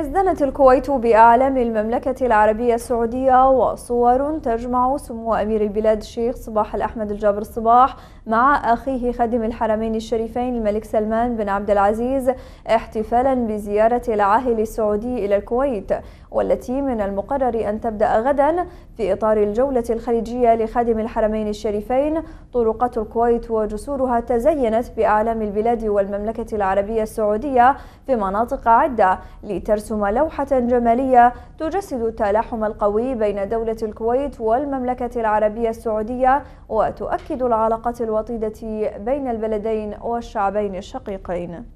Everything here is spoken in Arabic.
ازدنت الكويت بأعلام المملكة العربية السعودية وصور تجمع سمو أمير البلاد الشيخ صباح الأحمد الجابر الصباح مع أخيه خادم الحرمين الشريفين الملك سلمان بن عبد العزيز احتفالا بزيارة العاهل السعودي إلى الكويت والتي من المقرر أن تبدأ غدا في إطار الجولة الخليجية لخادم الحرمين الشريفين طرقات الكويت وجسورها تزينت بأعلام البلاد والمملكة العربية السعودية في مناطق عدة لترسم ترسم لوحة جمالية تجسد التلاحم القوي بين دولة الكويت والمملكة العربية السعودية وتؤكد العلاقة الوطيدة بين البلدين والشعبين الشقيقين